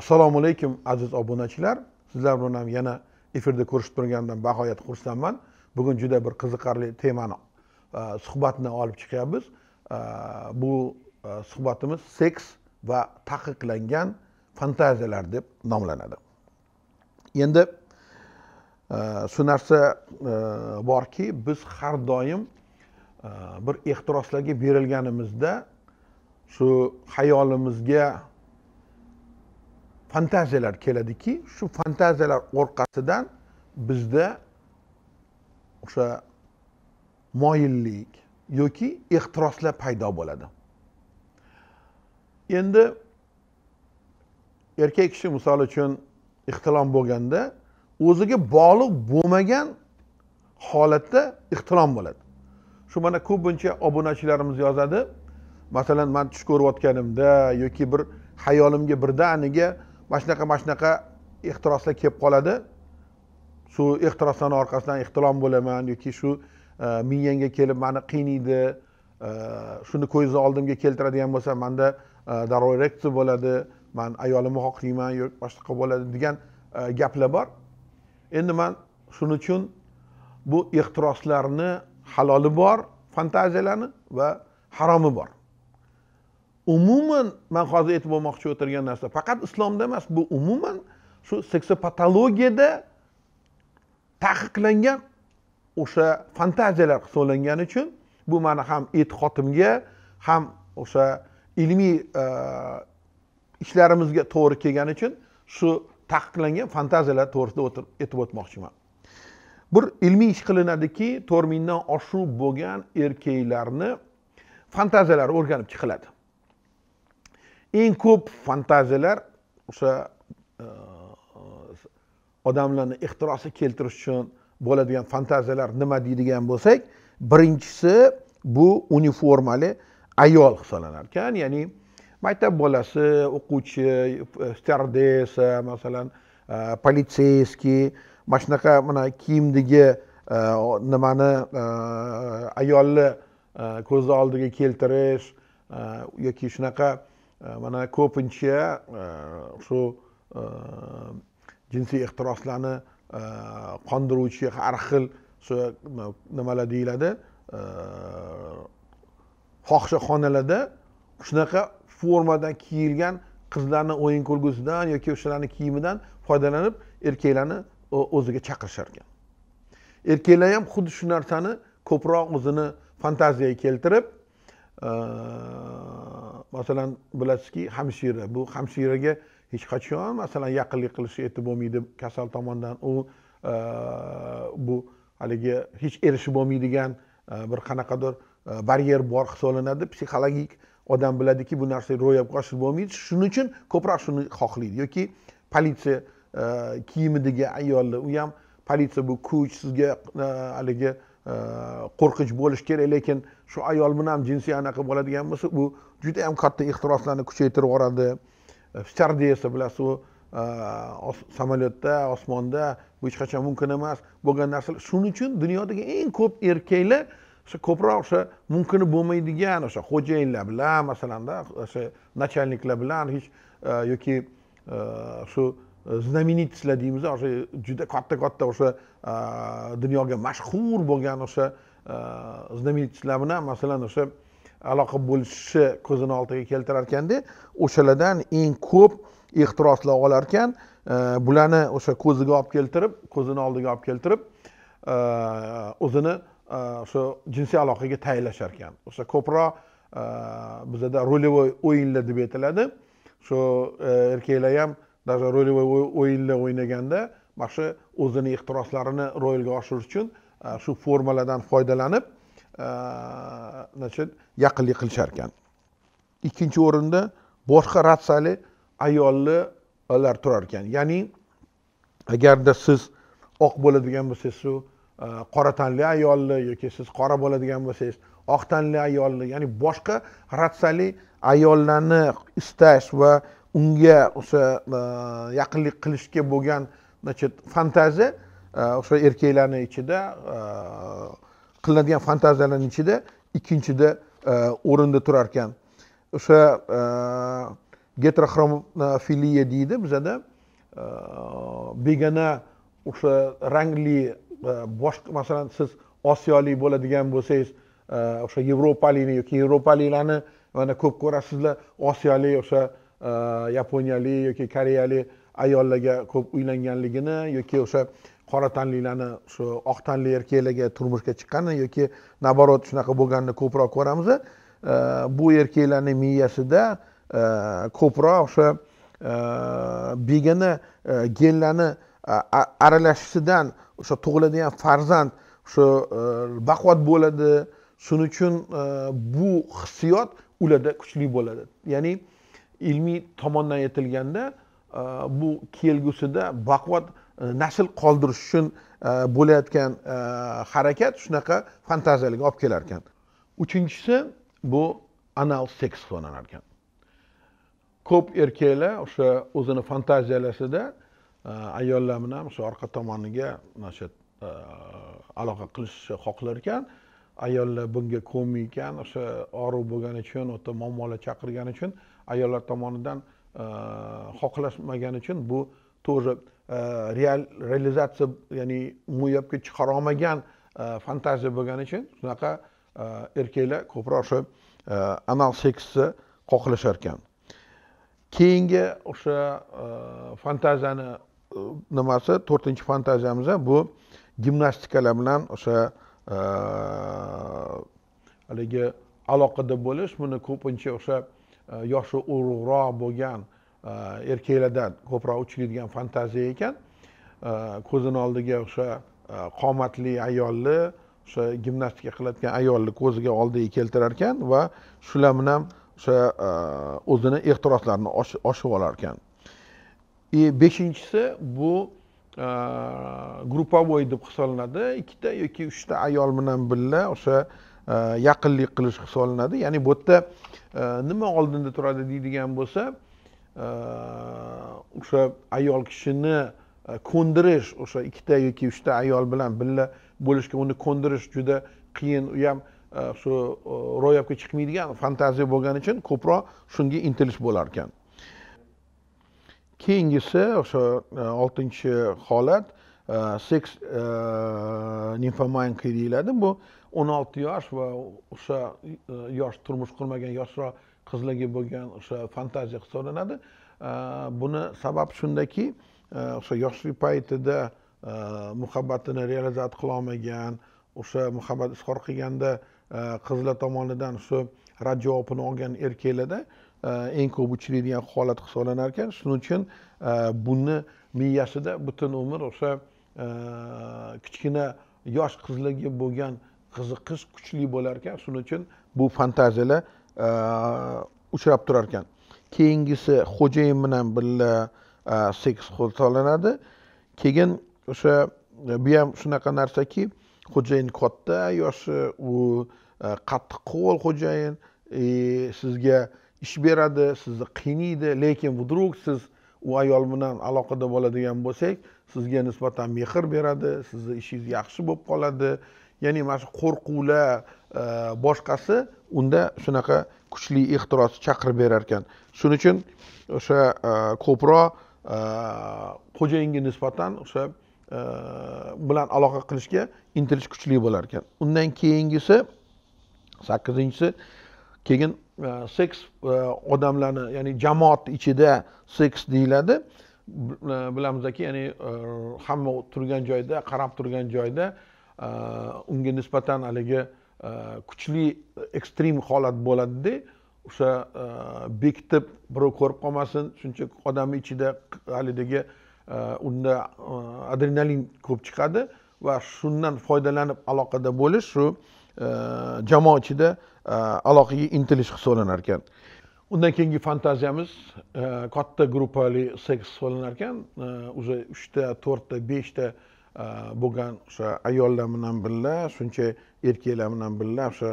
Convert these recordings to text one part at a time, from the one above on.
assalomu alaykum aziz obunachilar sizlar bilan yana efirda ko'rishib turganimdan bahoyat xursandman bugun juda bir qiziqarli temani e, suhbatni olib chiqyapmiz e, bu e, suhbatimiz seks va taqiqlangan fantaziyalar deb nomlanadi endi shu narsa borki biz har doim bir ehtiroslarga berilganimizda shu xayolimizga fantaziyalar keladiki shu fantaziyalar orqasidan bizda o'sha moyillik yoki ehtiroslar paydo bo'ladi endi erkak kishi misol uchun ixtilom bo'lganda o'ziga bog'liq bo'lmagan holatda ixtilom bo'ladi shu mana ko'pincha obunachilarimiz yozadi masalan man tush ko'rayotganimda yoki bir xayolimga birdaniga mana shunaqa mana shunaqa ehtiroslar kelib qoladi shu ehtiroslarni orqasidan ehtilom bo'laman yoki shu e, miyangga kelib mani qiynaydi e, shuni ko'zni oldimga keltiradigan bo'lsa manda e, darrov reaksiya bo'ladi man ayolimni xohlayman yo boshqa bo'ladi degan gaplar bor endi man shuning uchun bu ehtiroslarni haloli bor fantaziyalarni va haromi bor umuman man hozir aytib o'tmoqchi o'tirgan narsa faqat islomda emas bu umuman shu seksopatologiyada taqiqlangan o'sha fantaziyalar hisoblangani uchun bu mani ham e'tiqodimga ham o'sha ilmiy e, ishlarimizga to'g'ri kelgani uchun shu taqiqlangan fantaziyalar to'g'risida aytib o'tmoqchiman bir ilmiy ish qilinadiki to'rt mingdan oshuv bo'lgan erkaklarni fantaziyalari o'rganib chiqiladi eng ko'p fantaziyalar o'sha e, odamlarni ixtirosiga keltirish uchun bo'ladigan fantaziyalar nima deydigan bo'lsak birinchisi bu uniformali ayol hisoblanar ekan ya'ni maktab bolasi o'quvchi stardesa masalan e, politseyskiy mana shunaqa mana kiyimdagi e, nimani ayolni ko'zni oldiga keltirish yoki shunaqa Э, mana ko'pincha э, shu э, jinsiy ehtiroslarni qondiruvchi har xil shu nimalar deyiladi e, fohishaxonalarda shunaqa formadan kiyilgan qizlarni o'yin kulgusidan yoki o'shalarni kiyimidan foydalanib erkaklarni o'ziga chaqirishar ekan erkaklar ham xuddi shu narsani ko'proq o'zini fantaziyaga keltirib masalan bilasizki hamshira bu hamshiraga hech qachon masalan yaqinlik qilish aytib bo'lmaydi kasal tomondan u bu haligi hech erishib bo'lmaydigan bir qanaqadir baryer bor hisoblanadi psixologik odam biladiki bu narsa ro'yobga oshirib bo'lmaydi shuning uchun ko'proq shuni xohlaydi yoki politsiya kiyimidagi ayolni u ham politsiya bu kuch sizga haligi qo'rqinch bo'lishi kerak lekin shu ayol bilan ham jinsiy anaqa bo'ladigan bo'lsa bu juda yam katta ehtiroslarni kuchaytirib yuboradi stardiyasi bilasiz u samolyotda osmonda bu hech qachon mumkin emas bo'lgan narsalar shuning uchun dunyodagi eng ko'p erkaklar o'sha ko'proq o'sha mumkin bo'lmaydigan o'sha xo'jayinlar bilan masalanda o'sha начальниклар bilan hech yoki shu znamenitistlar deymiz o'sha juda katta katta o'sha e, dunyoga mashhur bo'lgan o'sha e, znamenitistlar bilan masalan o'sha aloqa bo'lishi ko'zini oldiga keltirar ekanda o'shalardan eng ko'p ehtiroslar olar ekan bularni o'sha ko'ziga olib keltirib ko'zini oldiga olib keltirib o'zini e, o'sha jinsiy aloqaga tayyorlashar ekan o'sha ko'proq bizada rolevoy o'yinlar deb aytiladi shu erkaklar ham даже ролевой o'yinda o'ynaganda mana shu o'zini ehtiroslarini ro'yobga oshirish uchun e, shu formalardan foydalanib значит e, yaqinlik qilishar ekan ikkinchi o'rinda boshqa ratsali ayollilar turar ekan ya'ni agarda siz oq bo'ladigan bo'lsangiz shu e, qora tanli ayolni yoki siz qora bo'ladigan bo'lsangiz oq tanli ayolni ya'ni boshqa ratsali ayollarni istash va unga o'sha e, yaqinlik qilishga bo'lgan значит fantaziya e, o'sha erkaklarni ichida e, qilinadigan fantaziyalarni ichida ikkinchida o'rinda turar ekan o'sha getroxromofiliya deydi bizada begona o'sha rangli boshqa masalan siz osiyolik bo'ladigan bo'lsangiz o'sha yevropalikni yoki yevropaliklarni mana ko'p ko'rasizlar osiyolik o'sha yaponiyalik yoki koreyalik ayollarga ko'p uylanganligini yoki o'sha qora tanlilarni shu oq tanli erkaklarga turmushga chiqqanini yoki наоборот shunaqa bo'lganini ko'proq ko'ramiz bu erkaklarni miyasida e, ko'proq o'sha e, begona e, genlarni aralashishidan o'sha tug'iladigan farzand o'sha baquvvat bo'ladi shuning uchun bu hissiyot ularda kuchli bo'ladi ya'ni ilmiy tomondan aytilganda e, bu kelgusida baquvvat e, nasl qoldirish uchun e, bo'layotgan harakat shunaqa fantaziyalarga olib kelar ekan uchinchisi bu anal seks hisoblanar ekan ko'p erkaklar o'sha o'zini fantaziyalashida ayollar bilan o'sha orqa tomoniga mana shu aloqa qilishni xohlar ekan ayollar bunga ko'nmay ekan o'sha og'riq bo'lgani uchun o'ta muammolar chaqirgani uchun ayollar tomonidan e, xohlashmagani uchun bu to'g'ri e, real realizatsiya ya'ni mo'yobga chiqara olmagan e, fantaziya bo'lgani uchun shunaqa erkaklar ko'proq o'sha anal seksni xohlashar ekan keyingi o'sha fantaziyani nimasi to'rtinchi fantaziyamiz bu gimnastikalar bilan o'sha haligi aloqada bo'lish buni ko'pincha o'sha Э, yoshi ulug'roq bo'lgan э, erkaklardan ko'proq uchraydigan fantaziya ekan э, ko'zini oldiga o'sha qomatli ayolni o'sha gimnastika qilayotgan ayolni ko'ziga oldiga keltirar ekan va shular bilan o'sha e, o'zini ehtiroslarini oshib olar ekan и e, beshinchisi bu групповой e, deb hisoblanadi ikkita yoki uchta ayol bilan birga o'sha Э, yaqinlik qilish hisoblanadi ya'ni bu yerda e, nima oldinda turadi deydigan bo'lsa e, o'sha ayol kishini e, ko'ndirish o'sha ikkita yoki uchta ayol bilan birga bo'lishga uni ko'ndirish juda qiyin u ham shu ro'yobga chiqmaydigan fantaziya bo'lgani uchun ko'proq shunga intilish bo'lar ekan keyingisi o'sha oltinchi holat seks nimfomayanka deyiladi bu 16 yosh va o'sha e, yosh turmush qurmagan yoshroq qizlarga bo'lgan o'sha fantaziya hisoblanadi e, buni sabab shundaki e, o'sha yoshlik paytida muhabbatini realizat qilolmagan o'sha muhabbat izhor qilganda qizlar tomonidan shu rad javobini olgan erkaklarda eng ko'p uchraydigan holat hisoblanar ekan shuning uchun buni miyasida butun umr o'sha kichkina yosh qizlarga bo'lgan qiziqish kuchli bo'lar ekan shuning uchun bu fantaziyalar e, uchrab turar ekan keyingisi xo'jayin bilan birga e, seks qo'llanadi keyin o'sha e, bu ham shunaqa narsaki xo'jayin katta yoshi u qattiq qo'l xo'jayin sizga ish beradi sizni qiynaydi lekin вдруг siz u ayol bilan aloqada bo'ladigan bo'lsangiz sizga nisbatan mehr beradi sizni ishingiz yaxshi bo'lib qoladi ya'ni mana shu qo'rquvlar e, boshqasi unda shunaqa kuchli ehtiros chaqirib berar ekan shuning uchun o'sha e, ko'proq e, xo'jayinga nisbatan o'sha bilan aloqa qilishga intilish kuchli bo'lar ekan undan keyingisi sakkizinchisi keyin seks odamlarni ya'ni jamoat ichida seks deyiladi bilamizki ya'ni e, hamma turgan joyda qarab turgan joyda e, unga nisbatan haligi e, kuchli ekstrem holat bo'ladida o'sha bekitib birov ko'rib qolmasin shuncha odamni ichida halidagi unda adrenalin ko'p chiqadi va shundan foydalanib aloqada bo'lish shu jamoa ichida aloqaga intilish hisoblanar ekan undan keyingi fantaziyamiz e, katta gruppali seks qilinar ekan уже e, uchta to'rtta beshta e, bo'lgan o'sha ayollar bilan birga shuncha erkaklar bilan birga o'sha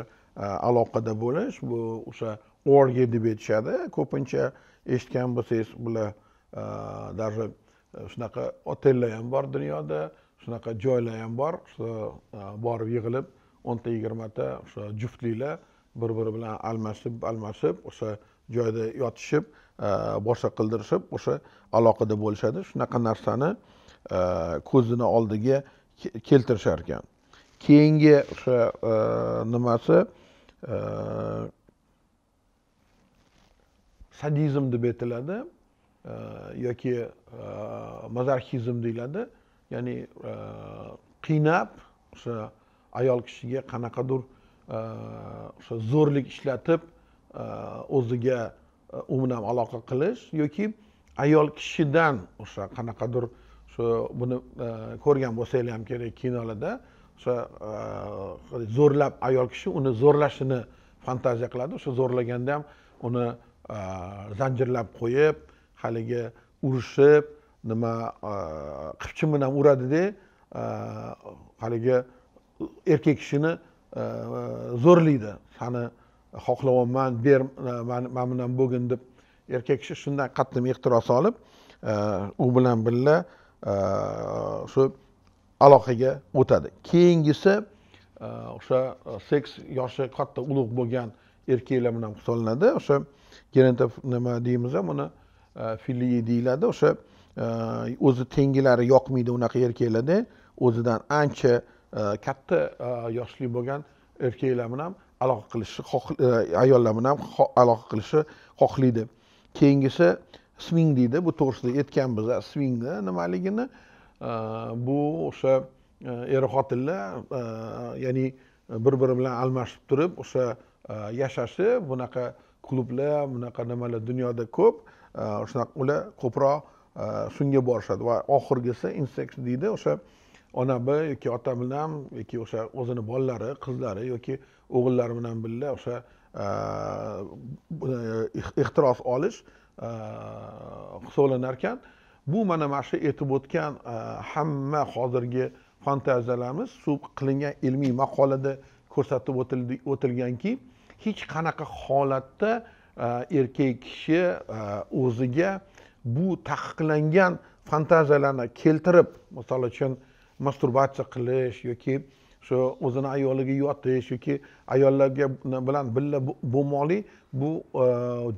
aloqada bo'lish bu o'sha orgi deb aytishadi ko'pincha eshitgan bo'lsangiz bular даже shunaqa otellar ham bor dunyoda shunaqa joylar ham bor shu borib yig'ilib o'nta yigirmata o'sha juftliklar bir biri bilan almashib almashib o'sha joyda yotishib e, boshqa qildirishib o'sha aloqada bo'lishadi shunaqa narsani e, ko'zini oldiga keltirishar ekan keyingi o'sha e, nimasi sadizm deb aytiladi yoki mazarxizm deyiladi ya'ni qiynab o'sha ayol kishiga qanaqadir o'sha zo'rlik ishlatib Э, o'ziga э, umuman aloqa qilish yoki ayol kishidan o'sha qanaqadir shu buni e, ko'rgan bo'lsanglar ham kerak kinolarda o'sha e, zo'rlab ayol kishi uni zo'rlashini fantaziya qiladi o'sha zo'rlaganda ham uni e, zanjirlab qo'yib haligi urishib nima qipchin bilan uradida haligi erkak kishini zo'rlaydi sani xohlayapman ber e, man bilan bo'lgin deb erkak kishi shundan qattiq ehtiros olib e, u bilan birga e, shu aloqaga o'tadi keyingisi o'sha seks yoshi katta ulug' bo'lgan erkaklar bilan hisoblanadi o'sha genotip nima deymiz buni fili deyiladi o'sha o'zi tengilari yoqmaydi unaqa erkaklarda o'zidan ancha katta yoshli bo'lgan erkaklar bilan aloqa qilishi e, ayollar bilan ham aloqa qilishi xohlaydi keyingisi sving deydi bu to'g'risida aytganmiz svingni nimaligini e, bu o'sha er xotinlar ya'ni bir biri bilan almashib turib o'sha yashashi bunaqa klublar bunaqa nimalar dunyoda ko'p shunaqa ular ko'proq shunga borishadi va oxirgisi inseks deydi o'sha ona bi yoki ota bilan yoki o'sha o'zini bolalari qizlari yoki o'g'illari bilan birga o'sha ehtiros olish hisoblanar ekan bu mana mana shu aytib o'tgan hamma hozirgi fantaziyalarimiz shu qilingan ilmiy maqolada ko'rsatib o'tilganki hech qanaqa holatda erkak kishi o'ziga bu taqiqlangan fantaziyalarni keltirib misol uchun masturbatsiya qilish yoki shu o'zini ayoliga yotish yoki ayollarga bilan birga bo'lmoqlik bu e,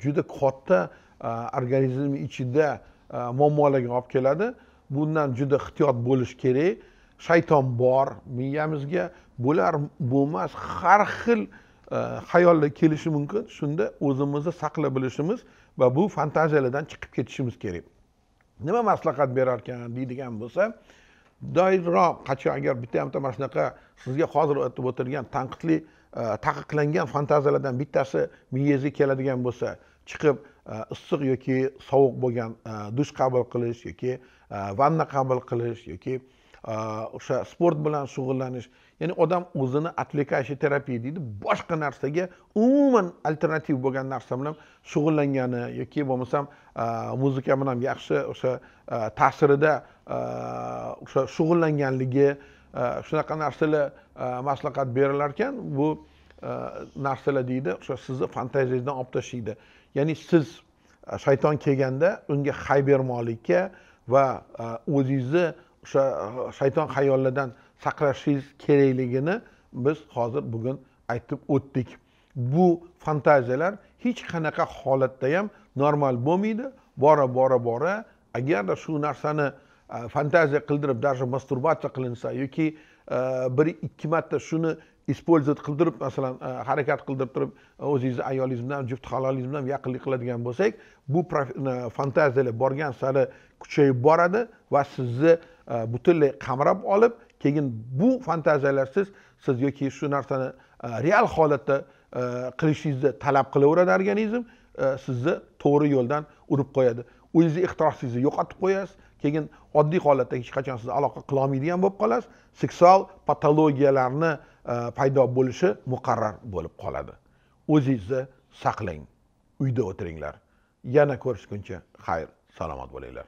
juda katta e, organizm ichida e, muammolarga olib keladi bundan juda ehtiyot bo'lish kerak shayton bor miyamizga bo'lar bo'lmas har xil xayollar kelishi mumkin shunda o'zimizni saqlab bilishimiz va bu fantaziyalardan chiqib ketishimiz kerak nima maslahat berarkan deydigan bo'lsa doirroq qachon agar bitta hamta mana shunaqa sizga hozir aytib o'tirgan tanqidli e, taqiqlangan fantaziyalardan bittasi miyangizga keladigan bo'lsa chiqib e, issiq yoki sovuq bo'lgan e, dush qabul qilish yoki vanna qabul qilish yoki o'sha sport bilan shug'ullanish ya'ni odam o'zini отвлекающий terapiya deydi boshqa narsaga umuman alternativ bo'lgan narsa bilan shug'ullangani yoki bo'lmasam muzika bilan ham yaxshi o'sha ta'sirida o'sha shug'ullanganligi shunaqa narsalar maslahat berilar ekan bu narsalar deydi o'sha sizni fantaziyangizdan olib tashlaydi ya'ni siz shayton kelganda unga hay bermoqlikka va o'zingizni o'sha shayton xayollardan saqlashingiz kerakligini biz hozir bugun aytib o'tdik bu fantaziyalar hech qanaqa holatda ham normal bo'lmaydi bora bora bora agarda shu narsani e, fantaziya qildirib даже masturbatsiya qilinsa yoki e, bir ikki marta shuni использовать qildirib masalan e, harakat qildirib turib o'zingizni ayolingiz bilan juft halolingiz bilan yaqinlik qiladigan bo'lsak bu fantaziyalar borgan sari kuchayib boradi va sizni butunlay qamrab olib keyin bu fantaziyalarsiz siz yoki shu narsani e, real holatda e, qilishingizni talab qilaveradi organizm e, sizni to'g'ri yo'ldan urib qo'yadi o'zingizni ehtirosingizni yo'qotib qo'yasiz keyin oddiy holatda hech qachon siz aloqa qilolmaydigan bo'lib qolasiz seksual patologiyalarni paydo bo'lishi muqarrar bo'lib qoladi o'zingizni saqlang uyda o'tiringlar yana ko'rishguncha xayr salomat bo'linglar